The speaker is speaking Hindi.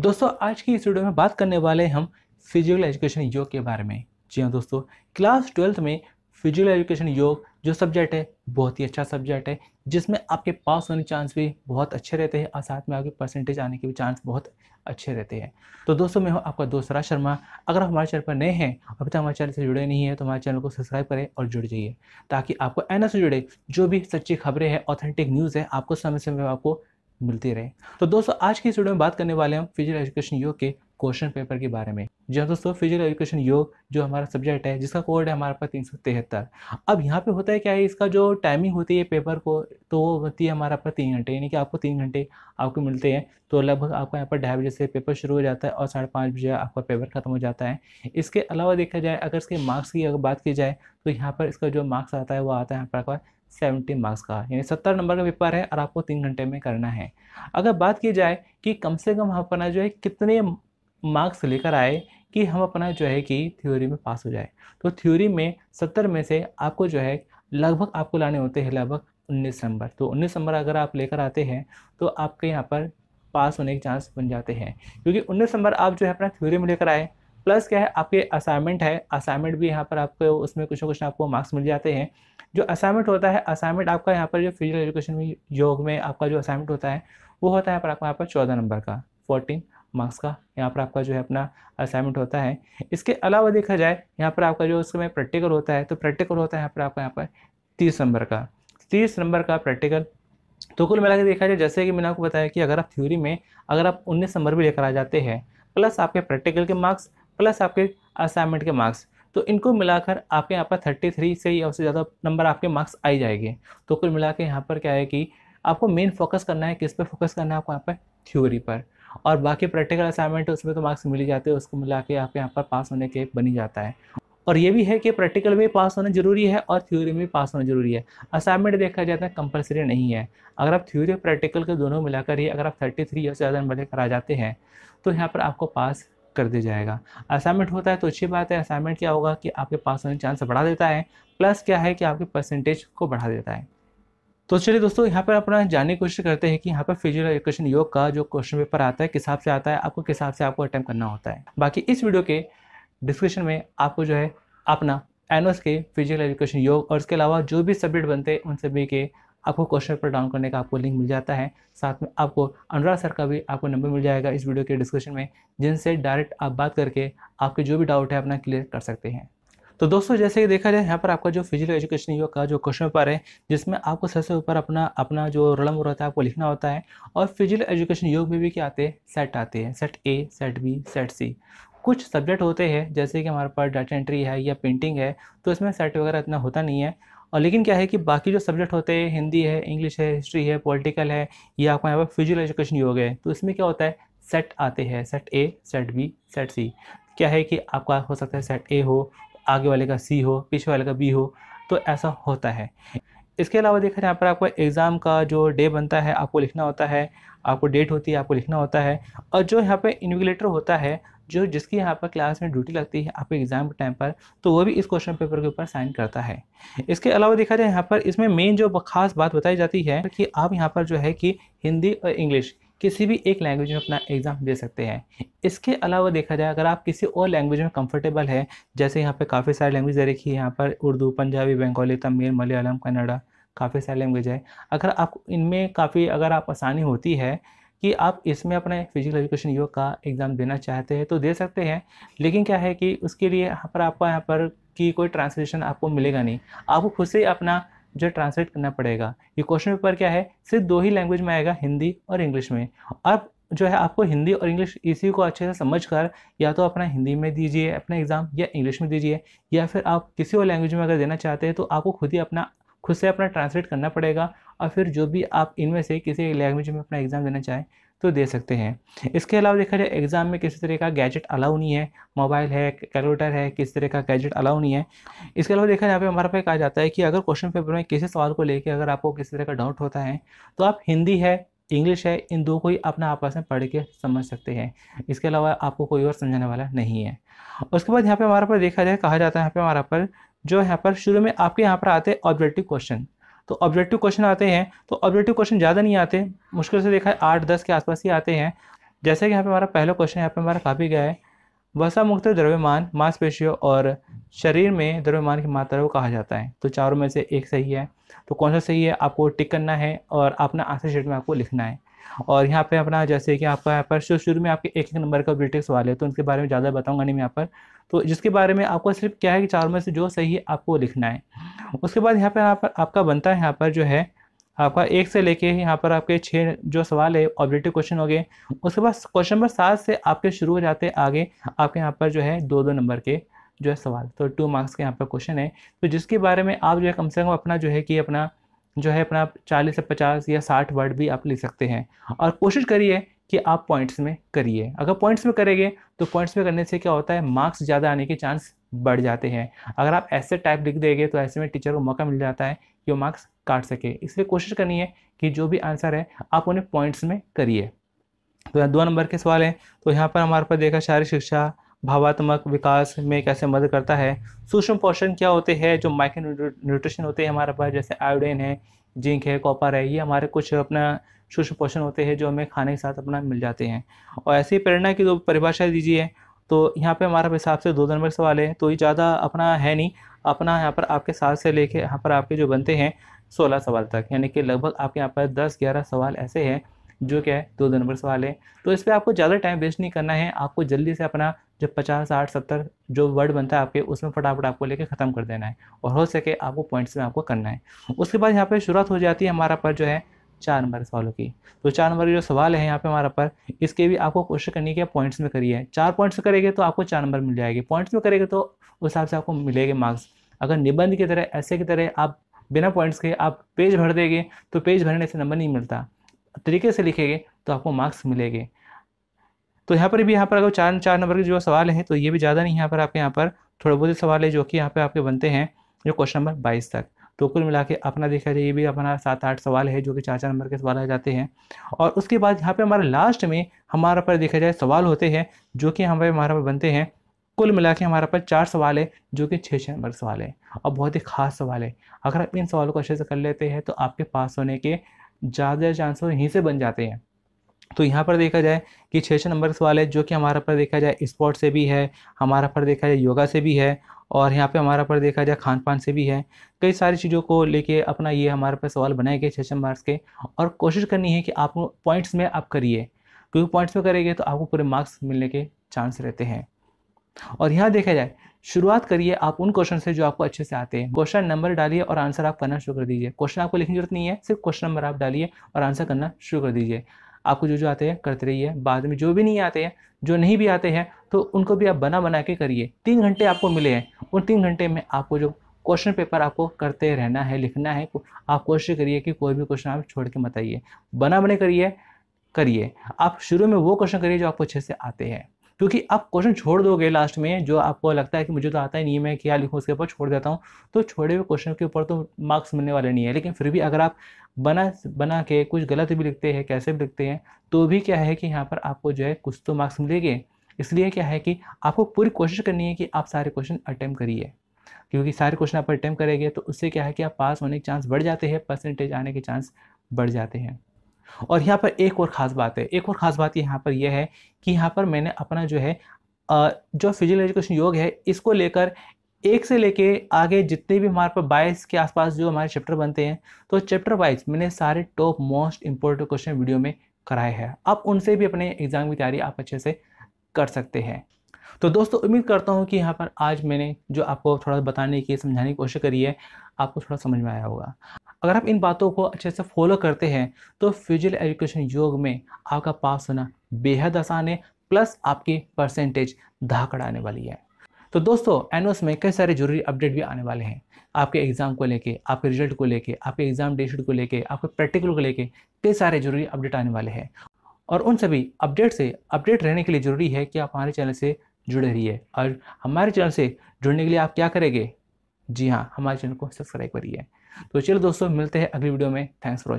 दोस्तों आज की इस वीडियो में बात करने वाले हम फिजिकल एजुकेशन योग के बारे में जी हाँ दोस्तों क्लास ट्वेल्थ में फिजिकल एजुकेशन योग जो सब्जेक्ट है बहुत ही अच्छा सब्जेक्ट है जिसमें आपके पास होने चांस भी बहुत अच्छे रहते हैं और साथ में आपके परसेंटेज आने के भी चांस बहुत अच्छे रहते हैं तो दोस्तों मैं हूँ आपका दोस्त राज शर्मा अगर आप हमारे चैनल पर नए हैं अभी तक हमारे चैनल से जुड़े नहीं हैं तो हमारे चैनल को सब्सक्राइब करें और जुड़ जाइए ताकि आपको एन से जुड़े जो भी सच्ची खबरें हैं ऑथेंटिक न्यूज़ है आपको समय समय में आपको मिलती रहे तो दोस्तों आज की इस वीडियो में बात करने वाले हम फिजिकल एजुकेशन योग के क्वेश्चन पेपर के बारे में जी हाँ दोस्तों फिजिकल एजुकेशन योग जो हमारा सब्जेक्ट है जिसका कोड है हमारे पास तीन सौ तिहत्तर अब यहाँ पे होता है क्या है इसका जो टाइमिंग होती है पेपर को तो वो होती है हमारे पास तीन घंटे यानी कि आपको तीन घंटे आपको मिलते हैं तो लगभग आपका यहाँ पर ढाई बजे से पेपर शुरू हो जाता है और साढ़े पाँच बजे आपका पेपर खत्म हो जाता है इसके अलावा देखा जाए अगर इसके मार्क्स की अगर बात की जाए तो यहाँ पर इसका जो मार्क्स आता है वो आता है यहाँ पर आपका सेवेंटी मार्क्स का यानी सत्तर नंबर का पेपर है और आपको तीन घंटे में करना है अगर बात की जाए कि कम से कम हम अपना जो है कितने मार्क्स लेकर आए कि हम अपना जो है कि थ्योरी में पास हो जाए तो थ्योरी में सत्तर में से आपको जो है लगभग आपको लाने होते हैं लगभग उन्नीस नंबर तो उन्नीस नंबर अगर आप लेकर आते हैं तो आपके यहाँ पर पास होने के चांस बन जाते हैं क्योंकि उन्नीस नंबर आप जो है अपना थ्योरी में लेकर आए प्लस क्या है आपके असाइनमेंट है असाइनमेंट भी यहाँ पर आपको उसमें कुछ ना कुछ आपको मार्क्स मिल जाते हैं जो असाइनमेंट होता है असाइनमेंट आपका यहाँ पर जो फिजिकल एजुकेशन में योग में आपका जो असाइनमेंट होता है वो होता है पर आपका यहाँ पर चौदह नंबर का फोर्टीन मार्क्स का यहाँ पर आपका जो है अपना असाइनमेंट होता है इसके अलावा देखा जाए यहाँ पर आपका जो उसमें प्रैक्टिकल होता है तो प्रैक्टिकल होता है यहाँ पर आपका यहाँ पर तीस नंबर का तीस नंबर का प्रैक्टिकल तो कुल मिला के देखा जाए जैसे कि मैंने आपको बताया कि अगर आप थ्योरी में अगर आप उन्नीस नंबर भी लेकर आ जाते हैं प्लस आपके प्रैक्टिकल के मार्क्स प्लस आपके असाइनमेंट के मार्क्स तो इनको मिलाकर आपके यहाँ पर थर्टी थ्री से या उससे ज़्यादा नंबर आपके मार्क्स आ ही जाएंगे तो कुल मिला के यहाँ पर क्या है कि आपको मेन फोकस करना है किस पर फोकस करना है आपको यहाँ पर थ्योरी पर और बाकी प्रैक्टिकल असाइनमेंट उसमें तो मार्क्स मिल ही जाते हैं उसको मिला के आपके यहाँ पर पास होने के बनी जाता है और ये भी है कि प्रैक्टिकल में पास होना जरूरी है और थ्योरी में पास होना जरूरी है असाइनमेंट देखा जाता है कंपलसरी नहीं है अगर आप थ्योरी और प्रैक्टिकल के दोनों मिलाकर ही अगर आप थर्टी थ्री या ज़्यादा नंबर लेकर आ जाते हैं तो यहाँ पर आपको पास कर दिया जाएगा असाइनमेंट होता है तो अच्छी बात है असाइनमेंट क्या होगा कि आपके पास होने चांस बढ़ा देता है प्लस क्या है कि आपके परसेंटेज को बढ़ा देता है तो चलिए दोस्तों यहाँ पर अपना जानने की कोशिश करते हैं कि यहाँ पर फिजिकल एजुकेशन योग का जो क्वेश्चन पेपर आता है किस हिसाब से आता है आपको किस हिसाब से आपको अटैम्प्ट करना होता है बाकी इस वीडियो के डिस्क्रिप्शन में आपको जो है अपना एनओस के फिजिकल एजुकेशन योग और इसके अलावा जो भी सब्जेक्ट बनते हैं उन सभी के आपको क्वेश्चन पर डाउन करने का आपको लिंक मिल जाता है साथ में आपको अनुराग सर का भी आपको नंबर मिल जाएगा इस वीडियो के डिस्क्रिप्शन में जिनसे डायरेक्ट आप बात करके आपके जो भी डाउट है अपना क्लियर कर सकते हैं तो दोस्तों जैसे कि देखा जाए यहाँ पर आपका जो फिजिकल एजुकेशन योग का जो क्वेश्चन पेपर है जिसमें आपको सबसे ऊपर अपना अपना जो रोलम रहता है आपको लिखना होता है और फिजिकल एजुकेशन योग में भी क्या आते हैं सेट आते हैं set A set B set C कुछ सब्जेक्ट होते हैं जैसे कि हमारे पास डाटा एंट्री है या पेंटिंग है तो इसमें सेट वगैरह इतना होता नहीं है और लेकिन क्या है कि बाकी जो सब्जेक्ट होते हैं हिंदी है इंग्लिश है हिस्ट्री है पॉलिटिकल है या आपको यहाँ पर फिजिकल एजुकेशन योग है तो इसमें क्या होता है सेट आते हैं set A set B set C क्या है कि आपका हो सकता है सेट ए हो आगे वाले का सी हो पीछे वाले का बी हो तो ऐसा होता है इसके अलावा देखा यहाँ पर आपको एग्ज़ाम का जो डे बनता है आपको लिखना होता है आपको डेट होती है आपको लिखना होता है और जो यहाँ पे इन्विगलेटर होता है जो जिसकी यहाँ पर क्लास में ड्यूटी लगती है आपके एग्ज़ाम के टाइम पर तो वो भी इस क्वेश्चन पेपर के ऊपर साइन करता है इसके अलावा देखा जाए यहाँ पर इसमें मेन जो खास बात बताई जाती है कि आप यहाँ पर जो है कि हिंदी और इंग्लिश किसी भी एक लैंग्वेज में अपना एग्ज़ाम दे सकते हैं इसके अलावा देखा जाए अगर आप किसी और लैंग्वेज में कंफर्टेबल है जैसे यहाँ पे काफ़ी सारे लैंग्वेज दे रखी है यहाँ पर उर्दू पंजाबी बंगाली तमिल मलयालम कन्नड़ा काफ़ी सारे लैंग्वेज है अगर आप इनमें काफ़ी अगर आप आसानी होती है कि आप इसमें अपने फिजिकल एजुकेशन योग का एग्ज़ाम देना चाहते हैं तो दे सकते हैं लेकिन क्या है कि उसके लिए यहाँ पर आपको यहाँ पर कि कोई ट्रांसलेशन आपको मिलेगा नहीं आपको खुद से अपना जो ट्रांसलेट करना पड़ेगा ये क्वेश्चन पेपर क्या है सिर्फ दो ही लैंग्वेज में आएगा हिंदी और इंग्लिश में अब जो है आपको हिंदी और इंग्लिश इसी को अच्छे से समझ कर या तो अपना हिंदी में दीजिए अपना एग्ज़ाम या इंग्लिश में दीजिए या फिर आप किसी और लैंग्वेज में अगर देना चाहते हैं तो आपको खुद ही अपना खुद से अपना ट्रांसलेट करना पड़ेगा और फिर जो भी आप इनमें से किसी लैंग्वेज में अपना एग्ज़ाम देना चाहें तो दे सकते हैं इसके अलावा देखा जाए एग्ज़ाम में किसी तरह का गैजेट अलाउ नहीं है मोबाइल है कैलकुलेटर है किस तरह का गैजेट अलाउ नहीं है इसके अलावा देखा जाए यहाँ पे हमारा पे कहा जाता है कि अगर क्वेश्चन पेपर में किसी सवाल को लेकर अगर आपको किसी तरह का डाउट होता है तो आप हिंदी है इंग्लिश है इन दो को ही अपना आपस में पढ़ के समझ सकते हैं इसके अलावा आपको कोई और समझाने वाला नहीं है उसके बाद यहाँ पे हमारे पर देखा जाए कहा जाता है यहाँ पे हमारा पर जो यहाँ पर शुरू में आपके यहाँ पर आते हैं ऑब्जेक्टिव क्वेश्चन तो ऑब्जेक्टिव क्वेश्चन आते हैं तो ऑब्जेक्टिव क्वेश्चन ज़्यादा नहीं आते मुश्किल से देखा है आठ दस के आसपास ही आते हैं जैसे कि यहाँ पे हमारा पहला क्वेश्चन यहाँ पे हमारा काफ़ी गया है वसा मुक्त द्रव्यमान मांसपेशियों और शरीर में द्रव्यमान की मात्रा को कहा जाता है तो चारों में से एक सही है तो कौन सा सही है आपको टिक करना है और अपना आंसर शीट में आपको लिखना है और यहाँ पे अपना जैसे कि आपका यहाँ पर शुरू शुरू में आपके एक एक नंबर का ब्रिटिक्स वाले तो उनके बारे में ज़्यादा बताऊँगा नहीं मैं यहाँ पर तो जिसके बारे में आपको सिर्फ क्या है कि चारों में से जो सही है आपको लिखना है उसके बाद यहाँ पर आप, आपका बनता है यहाँ पर जो है आपका एक से लेके यहाँ पर आपके छः जो सवाल है ऑब्जेक्टिव क्वेश्चन हो गए उसके बाद क्वेश्चन नंबर सात से आपके शुरू हो जाते आगे आपके यहाँ पर जो है दो दो नंबर के जो है सवाल तो टू मार्क्स के यहाँ पर क्वेश्चन है तो जिसके बारे में आप जो है कम से कम अपना जो है कि अपना जो है अपना चालीस से पचास या साठ वर्ड भी आप लिख सकते हैं और कोशिश करिए कि आप पॉइंट्स में करिए अगर पॉइंट्स में करेंगे तो पॉइंट्स में करने से क्या होता है मार्क्स ज़्यादा आने के चांस बढ़ जाते हैं अगर आप ऐसे टाइप लिख देंगे तो ऐसे में टीचर को मौका मिल जाता है कि वो मार्क्स काट सके इसलिए कोशिश करनी है कि जो भी आंसर है आप उन्हें पॉइंट्स में करिए तो दो नंबर के सवाल हैं तो यहाँ पर हमारे पास देखा शारीरिक शिक्षा भावात्मक विकास में कैसे मदद करता है सूक्ष्म पोषण क्या होते हैं जो माइक्रो न्यूट्रिशन होते हैं हमारे पास जैसे आयोडेन है जिंक है कॉपर है ये हमारे कुछ अपना सूक्ष्म पोषण होते हैं जो हमें खाने के साथ अपना मिल जाते हैं और ऐसी प्रेरणा की जो तो परिभाषा दीजिए तो यहाँ पे हमारा हिसाब से दो नंबर सवाल है तो ये ज़्यादा अपना है नहीं अपना यहाँ पर आपके साथ से लेके यहाँ पर आपके जो बनते हैं सोलह सवाल तक यानी कि लगभग आपके यहाँ पर दस ग्यारह सवाल ऐसे हैं जो क्या है दो नंबर सवाल है तो इस पर आपको ज़्यादा टाइम वेस्ट नहीं करना है आपको जल्दी से अपना जो पचास साठ सत्तर जो वर्ड बनता है आपके उसमें फटाफट आपको लेके ख़त्म कर देना है और हो सके आपको पॉइंट्स में आपको करना है उसके बाद यहाँ पर शुरुआत हो जाती है हमारा पर जो है चार नंबर सवालों की तो चार नंबर के जो सवाल है यहाँ पे हमारा पर इसके भी आपको कोशिश करनी है पॉइंट्स में करिए चार पॉइंट्स में करेंगे तो आपको चार नंबर मिल जाएगी पॉइंट्स में करेंगे तो उस हिसाब से आपको मिलेंगे मार्क्स अगर निबंध की तरह ऐसे की तरह आप बिना पॉइंट्स के आप पेज भर देंगे तो पेज भरने से नंबर नहीं मिलता तरीके से लिखेंगे तो आपको मार्क्स मिलेंगे तो यहाँ पर भी यहाँ पर अगर चार चार नंबर के जो सवाल हैं तो ये भी ज़्यादा नहीं यहाँ पर आपके यहाँ पर थोड़े बहुत सवाल है जो कि यहाँ पर आपके बनते हैं जो क्वेश्चन नंबर बाईस तक तो कुल मिला के अपना देखा जाए ये भी अपना सात आठ सवाल है जो कि चार चार नंबर के सवाल आ जाते हैं और उसके बाद यहाँ पे हमारा लास्ट में हमारा पर देखा जाए सवाल होते हैं जो कि हमारे हमारे पर बनते हैं कुल मिला के हमारा पर चार सवाल है जो कि छः छः नंबर सवाल है और बहुत ही खास सवाल है अगर आप इन सवालों को अच्छे से कर लेते हैं तो आपके पास होने के ज़्यादा चांसेस यहीं से बन जाते हैं तो यहाँ पर देखा जाए कि छः छः नंबर सवाल है जो कि हमारा पर देखा जाए स्पोर्ट से भी है हमारा पर देखा जाए योगा से भी है और यहाँ पे हमारा पर देखा जाए खान पान से भी है कई सारी चीज़ों को लेके अपना ये हमारे पर सवाल बनाए गए छः छः मार्क्स के और कोशिश करनी है कि आप पॉइंट्स में आप करिए क्योंकि पॉइंट्स में करेंगे तो आपको पूरे मार्क्स मिलने के चांस रहते हैं और यहाँ देखा जाए शुरुआत करिए आप उन क्वेश्चन से जो आपको अच्छे से आते हैं क्वेश्चन नंबर डालिए और आंसर आप करना शुरू कर दीजिए क्वेश्चन आपको लिखने की जरूरत नहीं है सिर्फ क्वेश्चन नंबर आप डालिए और आंसर करना शुरू कर दीजिए आपको जो जो आते हैं करते रहिए बाद में जो भी नहीं आते हैं जो नहीं भी आते हैं तो उनको भी आप बना बना के करिए तीन घंटे आपको मिले हैं उन तीन घंटे में आपको जो क्वेश्चन पेपर आपको करते रहना है लिखना है आप कोशिश करिए कि कोई भी क्वेश्चन आप छोड़ के मत आइए बना बने करिए करिए आप शुरू में वो क्वेश्चन करिए जो आपको अच्छे से आते हैं क्योंकि आप क्वेश्चन छोड़ दोगे लास्ट में जो आपको लगता है कि मुझे तो आता ही नहीं है मैं क्या लिखूँ उसके ऊपर छोड़ देता हूँ तो छोड़े हुए क्वेश्चन के ऊपर तो मार्क्स मिलने वाले नहीं है लेकिन फिर भी अगर आप बना बना के कुछ गलत भी लिखते हैं कैसे भी लिखते हैं तो भी क्या है कि यहाँ पर आपको जो है कुछ तो मार्क्स मिलेंगे इसलिए क्या है कि आपको पूरी कोशिश करनी है कि आप सारे क्वेश्चन अटैम्प्ट करिए क्योंकि सारे क्वेश्चन आप अटैम्प्ट करेंगे तो उससे क्या है कि आप पास होने के चांस बढ़ जाते हैं परसेंटेज आने के चांस बढ़ जाते हैं और यहाँ पर एक और ख़ास बात है एक और ख़ास बात यहाँ पर यह है कि यहाँ पर मैंने अपना जो है जो फिजिकल एजुकेशन योग है इसको लेकर एक से लेके आगे जितने भी हमारे पर बाईस के आसपास जो हमारे चैप्टर बनते हैं तो चैप्टर वाइज मैंने सारे top most important question video में कराए हैं आप उनसे भी अपने एग्ज़ाम की तैयारी आप अच्छे से कर सकते हैं तो दोस्तों उम्मीद करता हूँ कि यहाँ पर आज मैंने जो आपको थोड़ा बताने की समझाने की कोशिश करी है आपको थोड़ा समझ में आया होगा अगर आप इन बातों को अच्छे से फॉलो करते हैं तो फ्यूजल एजुकेशन योग में आपका पास होना बेहद आसान है प्लस आपकी परसेंटेज धाकड़ आने वाली है तो दोस्तों एनओस में कई सारे जरूरी अपडेट भी आने वाले हैं आपके एग्ज़ाम को लेके आपके रिजल्ट को लेके आपके एग्ज़ाम डेट शीट को लेके आपके प्रैक्टिकल को लेके कई सारे जरूरी अपडेट आने वाले हैं और उन सभी अपडेट से अपडेट रहने के लिए ज़रूरी है कि आप हमारे चैनल से जुड़े रहिए और हमारे चैनल से जुड़ने के लिए आप क्या करेंगे जी हाँ हमारे चैनल को सब्सक्राइब करिए तो चलो दोस्तों मिलते हैं अगली वीडियो में थैंक्स फॉर वॉचिंग